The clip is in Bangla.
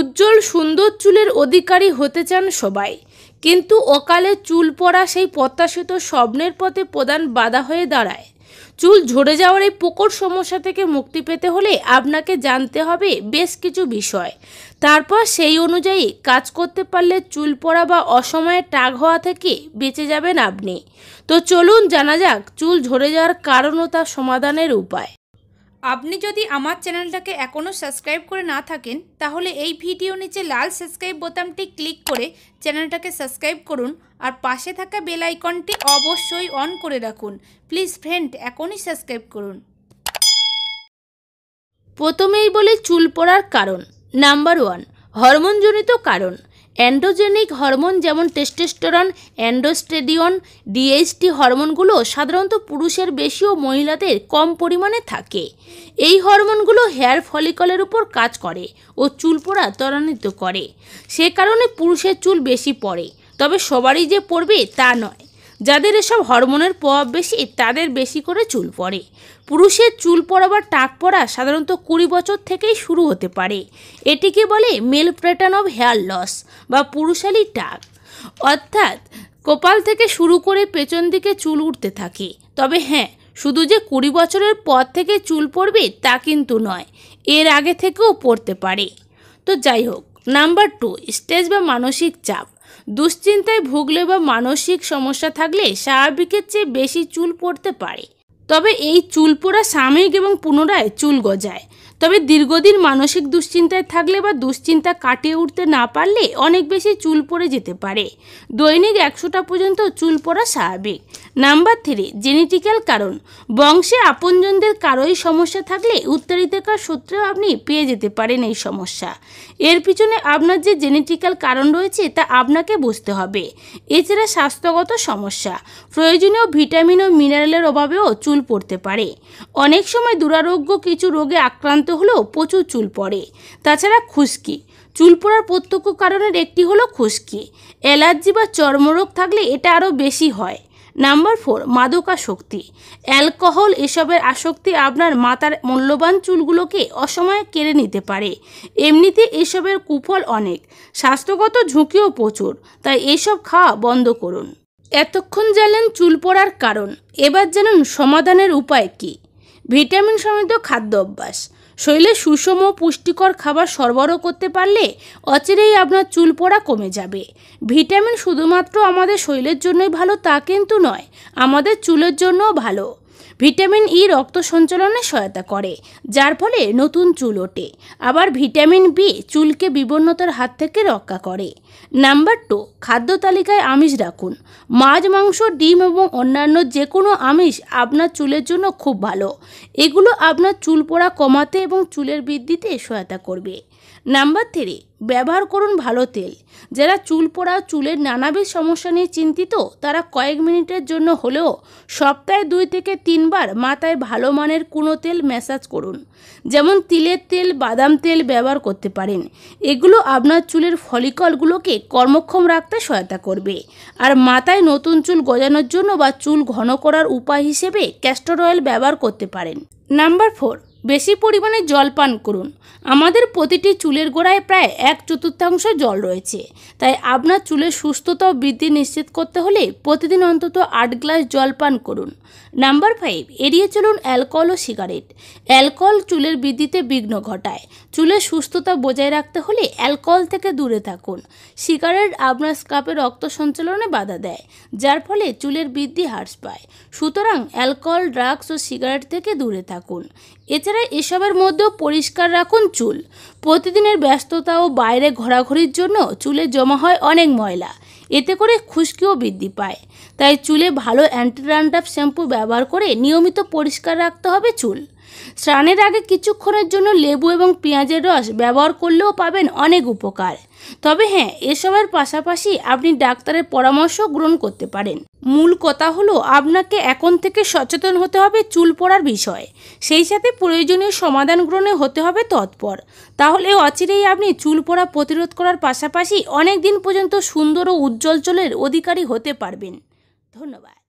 উজ্জ্বল সুন্দর চুলের অধিকারী হতে চান সবাই কিন্তু অকালে চুল পড়া সেই প্রত্যাশিত স্বপ্নের পথে প্রধান বাধা হয়ে দাঁড়ায় চুল ঝরে যাওয়ার এই পোকর সমস্যা থেকে মুক্তি পেতে হলে আপনাকে জানতে হবে বেশ কিছু বিষয় তারপর সেই অনুযায়ী কাজ করতে পারলে চুল পড়া বা অসময়ে টাগ হওয়া থেকে বেঁচে যাবেন আপনি তো চলুন জানা যাক চুল ঝরে যাওয়ার কারণ ও তার সমাধানের উপায় আপনি যদি আমার চ্যানেলটাকে এখনও সাবস্ক্রাইব করে না থাকেন তাহলে এই ভিডিও নিচে লাল সাবস্ক্রাইব বোতামটি ক্লিক করে চ্যানেলটাকে সাবস্ক্রাইব করুন আর পাশে থাকা বেল আইকনটি অবশ্যই অন করে রাখুন প্লিজ ফ্রেন্ড এখনই সাবস্ক্রাইব করুন প্রথমেই বলে চুল পড়ার কারণ নাম্বার ওয়ান হরমোনজনিত কারণ অ্যান্ড্রোজেনিক হরমোন যেমন টেস্টেস্টোরন অ্যান্ড্রোস্টেডিয়ন ডিএইচটি হরমোনগুলো সাধারণত পুরুষের বেশি ও মহিলাদের কম পরিমাণে থাকে এই হরমোনগুলো হেয়ার ফলিকলের উপর কাজ করে ও চুল পোড়া ত্বরান্বিত করে সে কারণে পুরুষের চুল বেশি পড়ে তবে সবারই যে পড়বে তা নয় যাদের এসব হরমোনের প্রভাব বেশি তাদের বেশি করে চুল পড়ে পুরুষের চুল পড়া বা টাক পড়া সাধারণত কুড়ি বছর থেকেই শুরু হতে পারে এটিকে বলে male pattern of hair loss বা পুরুষালি টাক অর্থাৎ কপাল থেকে শুরু করে পেছন দিকে চুল উঠতে থাকে তবে হ্যাঁ শুধু যে কুড়ি বছরের পর থেকে চুল পড়বে তা কিন্তু নয় এর আগে থেকেও পড়তে পারে তো যাই হোক নাম্বার টু স্টেজ বা মানসিক চাপ দুশ্চিন্তায় ভুগলে বা মানসিক সমস্যা থাকলে স্বাভাবিকের চেয়ে বেশি চুল পড়তে পারে তবে এই চুল পড়া সাময়িক এবং পুনরায় চুল গজায় তবে দীর্ঘদিন মানসিক দুশ্চিন্তায় থাকলে বা দুশ্চিন্তা কাটিয়ে উঠতে না পারলে অনেক বেশি চুল পড়ে যেতে পারে দৈনিক একশোটা পর্যন্ত চুল পড়া স্বাভাবিক নাম্বার থ্রি জেনেটিক্যাল কারণ বংশে আপনজনদের কারোই সমস্যা থাকলে উত্তরাধিকার সূত্রেও আপনি পেয়ে যেতে পারেন এই সমস্যা এর পিছনে আপনার যে জেনেটিক্যাল কারণ রয়েছে তা আপনাকে বুঝতে হবে এছাড়া স্বাস্থ্যগত সমস্যা প্রয়োজনীয় ভিটামিন ও মিনারেলের অভাবেও চুল পড়তে পারে অনেক সময় দুরারোগ্য কিছু রোগে আক্রান্ত হলেও প্রচুর চুল পড়ে তাছাড়া খুশকি চুল পড়ার প্রত্যক্ষ কারণের একটি হলো খুশকি অ্যালার্জি বা চর্মরোগ থাকলে এটা আরও বেশি হয় নাম্বার ফোর মাদকাসক্তি অ্যালকোহল এসবের আসক্তি আপনার মাথার মূল্যবান চুলগুলোকে অসময়ে কেড়ে নিতে পারে এমনিতে এসবের কুফল অনেক স্বাস্থ্যগত ঝুঁকিও প্রচুর তাই এসব খাওয়া বন্ধ করুন এতক্ষণ জানলেন চুল পড়ার কারণ এবার জানুন সমাধানের উপায় কী ভিটামিন সমৃদ্ধ খাদ্য অভ্যাস শরীরে সুষম পুষ্টিকর খাবার সরবরাহ করতে পারলে অচিরেই আপনার চুল পড়া কমে যাবে ভিটামিন শুধুমাত্র আমাদের শরীরের জন্যই ভালো তা কিন্তু নয় আমাদের চুলের জন্যও ভালো ভিটামিন ই e রক্ত সঞ্চালনে সহায়তা করে যার ফলে নতুন চুল ওঠে আবার ভিটামিন বি চুলকে বিবন্নতার হাত থেকে রক্ষা করে নাম্বার টু খাদ্য তালিকায় আমিষ রাখুন মাছ মাংস ডিম এবং অন্যান্য যে কোনো আমিষ আপনার চুলের জন্য খুব ভালো এগুলো আপনার চুল পোড়া কমাতে এবং চুলের বৃদ্ধিতে সহায়তা করবে নাম্বার থ্রি ব্যবহার করুন ভালো তেল যারা চুল পোড়া চুলের নানাবিধ সমস্যা নিয়ে চিন্তিত তারা কয়েক মিনিটের জন্য হলেও সপ্তাহে দুই থেকে তিনবার মাথায় ভালো মানের কোনো তেল ম্যাসাজ করুন যেমন তিলের তেল বাদাম তেল ব্যবহার করতে পারেন এগুলো আপনার চুলের ফলিকলগুলোকে কর্মক্ষম রাখতে সহায়তা করবে আর মাথায় নতুন চুল গজানোর জন্য বা চুল ঘন করার উপায় হিসেবে ক্যাস্টর অয়েল ব্যবহার করতে পারেন নাম্বার ফোর বেশি পরিমাণে জল পান করুন আমাদের প্রতিটি চুলের গোড়ায় প্রায় এক চতুর্থাংশ জল রয়েছে তাই আপনার চুলের সুস্থতা ও বৃদ্ধি নিশ্চিত করতে হলে প্রতিদিন অন্তত আট গ্লাস জল পান করুন নাম্বার ফাইভ এড়িয়ে চলুন অ্যালকোহল ও সিগারেট অ্যালকোহল চুলের বৃদ্ধিতে বিঘ্ন ঘটায় চুলের সুস্থতা বজায় রাখতে হলে অ্যালকোহল থেকে দূরে থাকুন সিগারেট আপনার স্কাপে রক্ত সঞ্চালনে বাধা দেয় যার ফলে চুলের বৃদ্ধি হ্রাস পায় সুতরাং অ্যালকোহল ড্রাগস ও সিগারেট থেকে দূরে থাকুন এছাড়া এসবের মধ্যেও পরিষ্কার রাখুন চুল প্রতিদিনের ব্যস্ততা ও বাইরে ঘোরাঘুরির জন্য চুলে জমা হয় অনেক ময়লা এতে করে খুশকিও বৃদ্ধি পায় তাই চুলে ভালো অ্যান্টিরানডাপ শ্যাম্পু ব্যবহার করে নিয়মিত পরিষ্কার রাখতে হবে চুল স্নানের আগে কিছুক্ষণের জন্য লেবু এবং পেঁয়াজের রস ব্যবহার করলেও পাবেন অনেক উপকার তবে হ্যাঁ এসবের পাশাপাশি আপনি ডাক্তারের পরামর্শ গ্রহণ করতে পারেন মূল কথা হলো আপনাকে এখন থেকে সচেতন হতে হবে চুল পড়ার বিষয়ে সেই সাথে প্রয়োজনীয় সমাধান গ্রহণে হতে হবে তৎপর তাহলে অচিরেই আপনি চুল পড়া প্রতিরোধ করার পাশাপাশি অনেক দিন পর্যন্ত সুন্দর ও উজ্জ্বল চলের অধিকারী হতে পারবেন ধন্যবাদ